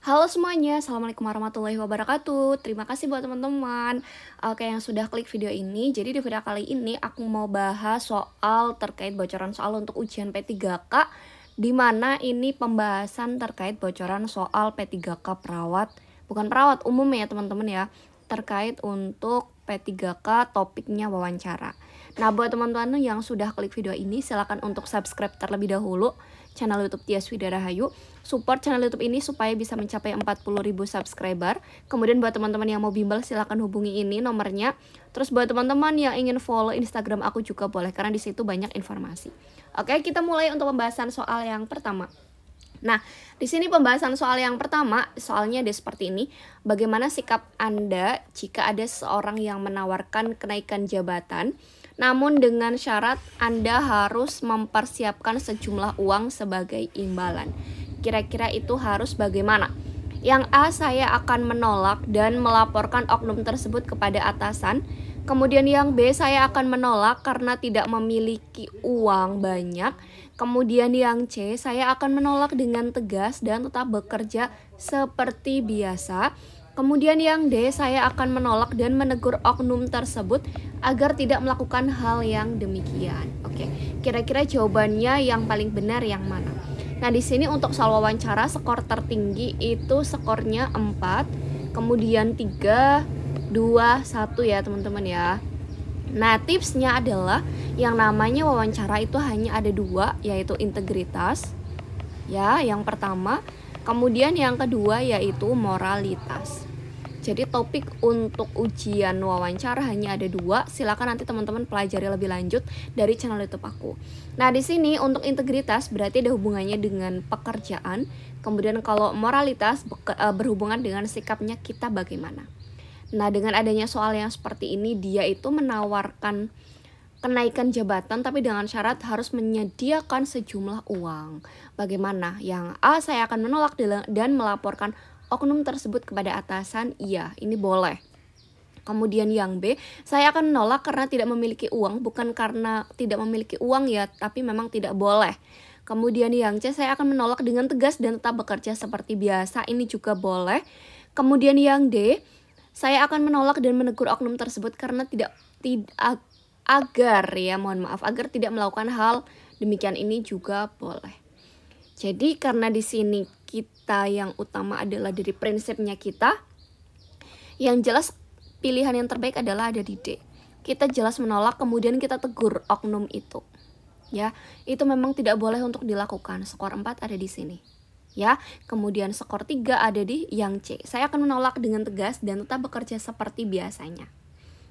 Halo semuanya, Assalamualaikum warahmatullahi wabarakatuh Terima kasih buat teman-teman Oke, eh, yang sudah klik video ini Jadi di video kali ini aku mau bahas soal terkait bocoran soal untuk ujian P3K Dimana ini pembahasan terkait bocoran soal P3K perawat Bukan perawat, umum ya teman-teman ya Terkait untuk P3K topiknya wawancara Nah buat teman-teman yang sudah klik video ini silahkan untuk subscribe terlebih dahulu channel YouTube Tia Widara Hayu. Support channel YouTube ini supaya bisa mencapai 40.000 subscriber. Kemudian buat teman-teman yang mau bimbel silahkan hubungi ini nomornya. Terus buat teman-teman yang ingin follow Instagram aku juga boleh karena di situ banyak informasi. Oke, kita mulai untuk pembahasan soal yang pertama. Nah, di sini pembahasan soal yang pertama, soalnya ada seperti ini. Bagaimana sikap Anda jika ada seorang yang menawarkan kenaikan jabatan? namun dengan syarat Anda harus mempersiapkan sejumlah uang sebagai imbalan. Kira-kira itu harus bagaimana? Yang A, saya akan menolak dan melaporkan oknum tersebut kepada atasan. Kemudian yang B, saya akan menolak karena tidak memiliki uang banyak. Kemudian yang C, saya akan menolak dengan tegas dan tetap bekerja seperti biasa. Kemudian yang D, saya akan menolak dan menegur oknum tersebut agar tidak melakukan hal yang demikian. Oke, kira-kira jawabannya yang paling benar yang mana? Nah, di sini untuk soal wawancara skor tertinggi itu skornya 4, kemudian 3, 2, 1 ya teman-teman ya. Nah, tipsnya adalah yang namanya wawancara itu hanya ada dua, yaitu integritas. Ya, yang pertama Kemudian yang kedua yaitu moralitas. Jadi topik untuk ujian wawancara hanya ada dua. Silakan nanti teman-teman pelajari lebih lanjut dari channel YouTube aku. Nah di sini untuk integritas berarti ada hubungannya dengan pekerjaan. Kemudian kalau moralitas eh, berhubungan dengan sikapnya kita bagaimana. Nah dengan adanya soal yang seperti ini dia itu menawarkan kenaikan jabatan tapi dengan syarat harus menyediakan sejumlah uang. Bagaimana? Yang A saya akan menolak dan melaporkan oknum tersebut kepada atasan. Iya, ini boleh. Kemudian yang B, saya akan menolak karena tidak memiliki uang, bukan karena tidak memiliki uang ya, tapi memang tidak boleh. Kemudian yang C, saya akan menolak dengan tegas dan tetap bekerja seperti biasa, ini juga boleh. Kemudian yang D, saya akan menolak dan menegur oknum tersebut karena tidak tidak agar ya mohon maaf agar tidak melakukan hal demikian ini juga boleh. Jadi karena di sini kita yang utama adalah dari prinsipnya kita, yang jelas pilihan yang terbaik adalah ada di D. Kita jelas menolak kemudian kita tegur oknum itu. Ya, itu memang tidak boleh untuk dilakukan. Skor 4 ada di sini. Ya, kemudian skor 3 ada di yang C. Saya akan menolak dengan tegas dan tetap bekerja seperti biasanya.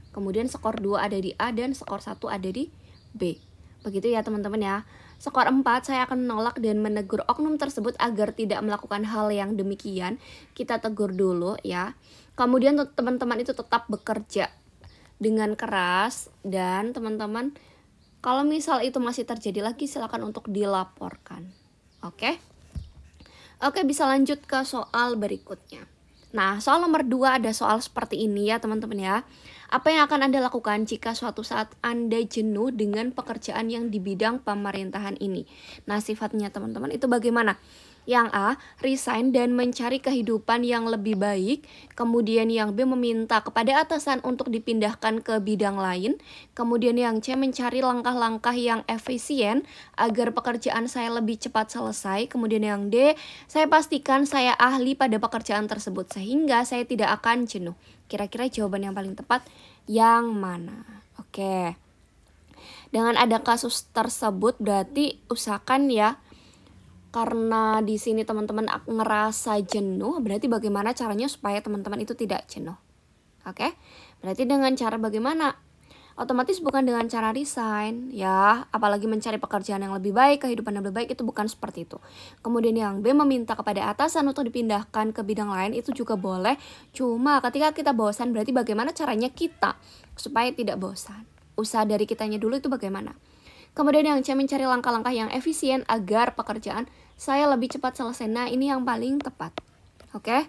Kemudian skor 2 ada di A dan skor 1 ada di B. Begitu ya teman-teman ya. Skor 4, saya akan menolak dan menegur oknum tersebut agar tidak melakukan hal yang demikian. Kita tegur dulu ya. Kemudian teman-teman itu tetap bekerja dengan keras dan teman-teman kalau misal itu masih terjadi lagi silakan untuk dilaporkan. Oke? Oke, bisa lanjut ke soal berikutnya. Nah, soal nomor dua ada soal seperti ini ya teman-teman ya. Apa yang akan Anda lakukan jika suatu saat Anda jenuh dengan pekerjaan yang di bidang pemerintahan ini? Nah, sifatnya teman-teman itu bagaimana? Yang A, resign dan mencari kehidupan yang lebih baik. Kemudian yang B meminta kepada atasan untuk dipindahkan ke bidang lain. Kemudian yang C mencari langkah-langkah yang efisien agar pekerjaan saya lebih cepat selesai. Kemudian yang D, saya pastikan saya ahli pada pekerjaan tersebut sehingga saya tidak akan jenuh. Kira-kira jawaban yang paling tepat yang mana? Oke. dengan ada kasus tersebut berarti usahakan ya karena di sini teman-teman ngerasa jenuh, berarti bagaimana caranya supaya teman-teman itu tidak jenuh? Oke, berarti dengan cara bagaimana? Otomatis bukan dengan cara resign, ya. Apalagi mencari pekerjaan yang lebih baik, kehidupan yang lebih baik itu bukan seperti itu. Kemudian yang B meminta kepada atasan untuk dipindahkan ke bidang lain itu juga boleh. Cuma ketika kita bosan, berarti bagaimana caranya kita supaya tidak bosan? Usaha dari kitanya dulu itu bagaimana? Kemudian yang C mencari langkah-langkah yang efisien agar pekerjaan saya lebih cepat selesai. Nah, ini yang paling tepat. Oke.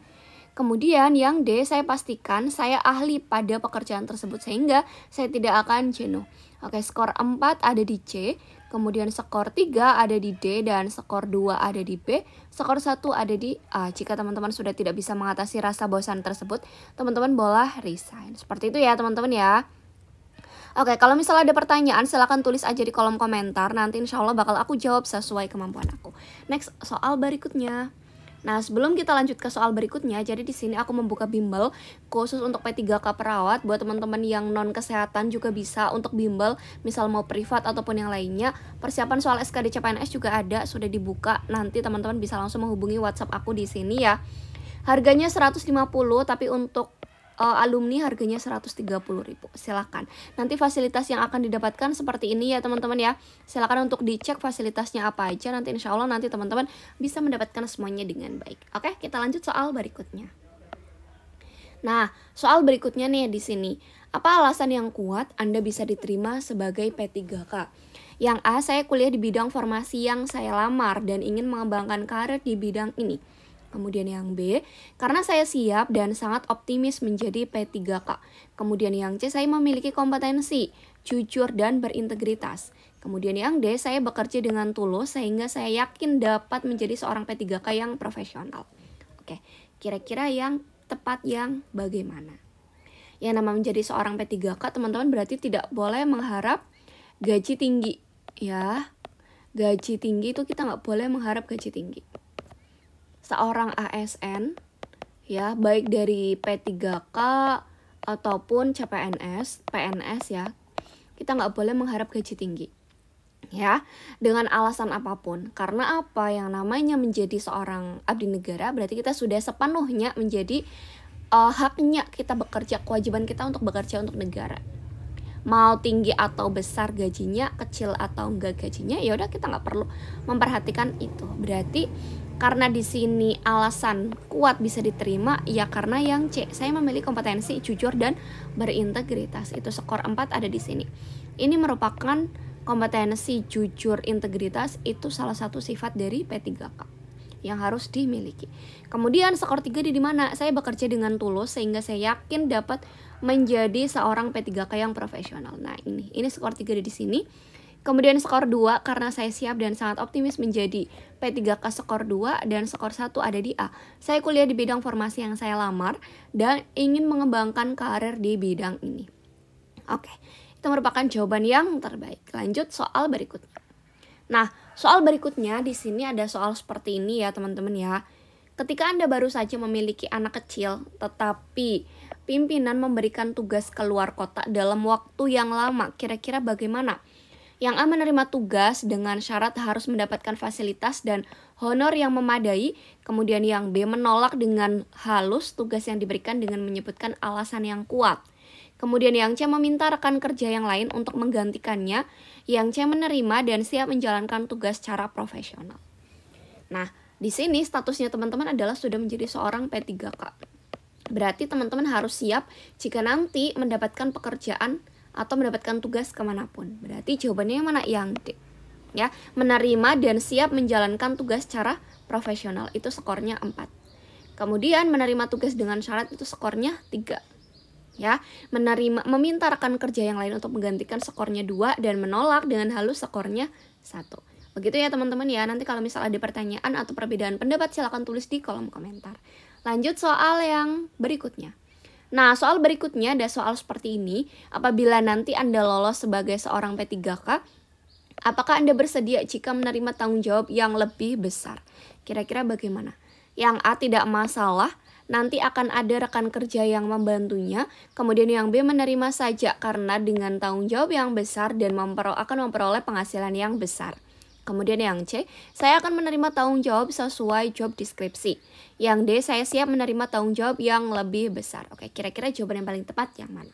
Kemudian yang D, saya pastikan saya ahli pada pekerjaan tersebut sehingga saya tidak akan jenuh. Oke, skor 4 ada di C, kemudian skor 3 ada di D dan skor 2 ada di B, skor 1 ada di A. Jika teman-teman sudah tidak bisa mengatasi rasa bosan tersebut, teman-teman boleh resign. Seperti itu ya, teman-teman ya. Oke, kalau misalnya ada pertanyaan silahkan tulis aja di kolom komentar. Nanti insya Allah bakal aku jawab sesuai kemampuan aku. Next, soal berikutnya. Nah, sebelum kita lanjut ke soal berikutnya, jadi di sini aku membuka bimbel khusus untuk P3K perawat buat teman-teman yang non kesehatan juga bisa untuk bimbel, misal mau privat ataupun yang lainnya. Persiapan soal SKD CPNS juga ada, sudah dibuka. Nanti teman-teman bisa langsung menghubungi WhatsApp aku di sini ya. Harganya 150, tapi untuk uh, alumni harganya 130.000. Silakan. Nanti fasilitas yang akan didapatkan seperti ini ya teman-teman ya. Silakan untuk dicek fasilitasnya apa aja nanti insya Allah nanti teman-teman bisa mendapatkan semuanya dengan baik. Oke, kita lanjut soal berikutnya. Nah, soal berikutnya nih di sini. Apa alasan yang kuat Anda bisa diterima sebagai P3K? Yang A, saya kuliah di bidang farmasi yang saya lamar dan ingin mengembangkan karir di bidang ini. Kemudian yang B, karena saya siap dan sangat optimis menjadi P3K. Kemudian yang C, saya memiliki kompetensi, jujur dan berintegritas. Kemudian yang D, saya bekerja dengan tulus sehingga saya yakin dapat menjadi seorang P3K yang profesional. Oke, kira-kira yang tepat yang bagaimana? Yang nama menjadi seorang P3K, teman-teman berarti tidak boleh mengharap gaji tinggi ya gaji tinggi itu kita nggak boleh mengharap gaji tinggi seorang ASN ya, baik dari P3K ataupun CPNS, PNS ya. Kita nggak boleh mengharap gaji tinggi. Ya, dengan alasan apapun. Karena apa yang namanya menjadi seorang abdi negara berarti kita sudah sepenuhnya menjadi uh, haknya kita bekerja, kewajiban kita untuk bekerja untuk negara. Mau tinggi atau besar gajinya, kecil atau enggak gajinya, ya udah kita nggak perlu memperhatikan itu. Berarti karena di sini alasan kuat bisa diterima ya karena yang C saya memilih kompetensi jujur dan berintegritas itu skor 4 ada di sini ini merupakan kompetensi jujur integritas itu salah satu sifat dari P3K yang harus dimiliki. Kemudian skor 3 di mana? Saya bekerja dengan tulus sehingga saya yakin dapat menjadi seorang P3K yang profesional. Nah, ini ini skor 3 di sini. Kemudian skor 2 karena saya siap dan sangat optimis menjadi P3K skor 2 dan skor 1 ada di A. Saya kuliah di bidang formasi yang saya lamar dan ingin mengembangkan karir di bidang ini. Oke, itu merupakan jawaban yang terbaik. Lanjut soal berikutnya. Nah, soal berikutnya di sini ada soal seperti ini ya teman-teman ya. Ketika Anda baru saja memiliki anak kecil, tetapi pimpinan memberikan tugas keluar kota dalam waktu yang lama, kira-kira bagaimana? Yang A menerima tugas dengan syarat harus mendapatkan fasilitas dan honor yang memadai, kemudian yang B menolak dengan halus tugas yang diberikan dengan menyebutkan alasan yang kuat. Kemudian yang C meminta rekan kerja yang lain untuk menggantikannya, yang C menerima dan siap menjalankan tugas secara profesional. Nah, di sini statusnya teman-teman adalah sudah menjadi seorang P3K. Berarti teman-teman harus siap jika nanti mendapatkan pekerjaan atau mendapatkan tugas kemanapun. Berarti jawabannya yang mana? Yang D. Ya, menerima dan siap menjalankan tugas secara profesional. Itu skornya 4. Kemudian menerima tugas dengan syarat itu skornya 3. Ya, menerima meminta rekan kerja yang lain untuk menggantikan skornya 2 dan menolak dengan halus skornya 1. Begitu ya teman-teman ya, nanti kalau misal ada pertanyaan atau perbedaan pendapat silahkan tulis di kolom komentar. Lanjut soal yang berikutnya. Nah, soal berikutnya ada soal seperti ini. Apabila nanti Anda lolos sebagai seorang P3K, apakah Anda bersedia jika menerima tanggung jawab yang lebih besar? Kira-kira bagaimana? Yang A tidak masalah, nanti akan ada rekan kerja yang membantunya. Kemudian yang B menerima saja karena dengan tanggung jawab yang besar dan akan memperoleh penghasilan yang besar. Kemudian yang C, saya akan menerima tanggung jawab sesuai job deskripsi. Yang D, saya siap menerima tanggung jawab yang lebih besar. Oke, kira-kira jawaban yang paling tepat yang mana?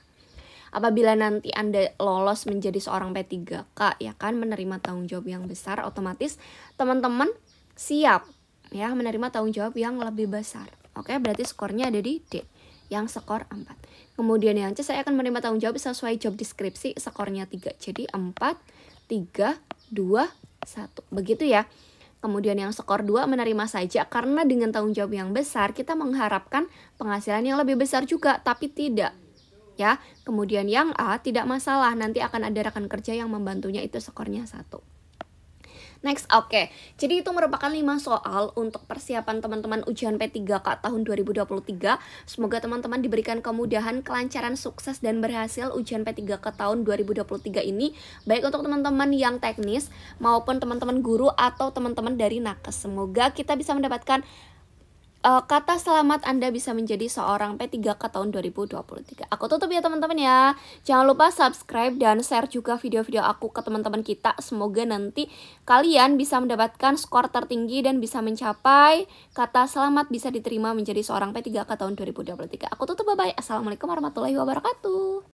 Apabila nanti Anda lolos menjadi seorang P3K, ya kan menerima tanggung jawab yang besar, otomatis teman-teman siap ya menerima tanggung jawab yang lebih besar. Oke, berarti skornya ada di D yang skor 4. Kemudian yang C saya akan menerima tanggung jawab sesuai job deskripsi skornya 3. Jadi 4 3 2 satu begitu ya kemudian yang skor 2 menerima saja karena dengan tanggung jawab yang besar kita mengharapkan penghasilan yang lebih besar juga tapi tidak ya kemudian yang A tidak masalah nanti akan ada rekan kerja yang membantunya itu skornya satu Next, oke. Okay. Jadi itu merupakan 5 soal untuk persiapan teman-teman ujian P3K tahun 2023. Semoga teman-teman diberikan kemudahan, kelancaran, sukses dan berhasil ujian P3K tahun 2023 ini baik untuk teman-teman yang teknis maupun teman-teman guru atau teman-teman dari nakes. Semoga kita bisa mendapatkan uh, kata selamat Anda bisa menjadi seorang P3K tahun 2023. Aku tutup ya teman-teman ya. Jangan lupa subscribe dan share juga video-video aku ke teman-teman kita. Semoga nanti kalian bisa mendapatkan skor tertinggi dan bisa mencapai kata selamat bisa diterima menjadi seorang P3K tahun 2023. Aku tutup bye-bye. Assalamualaikum warahmatullahi wabarakatuh.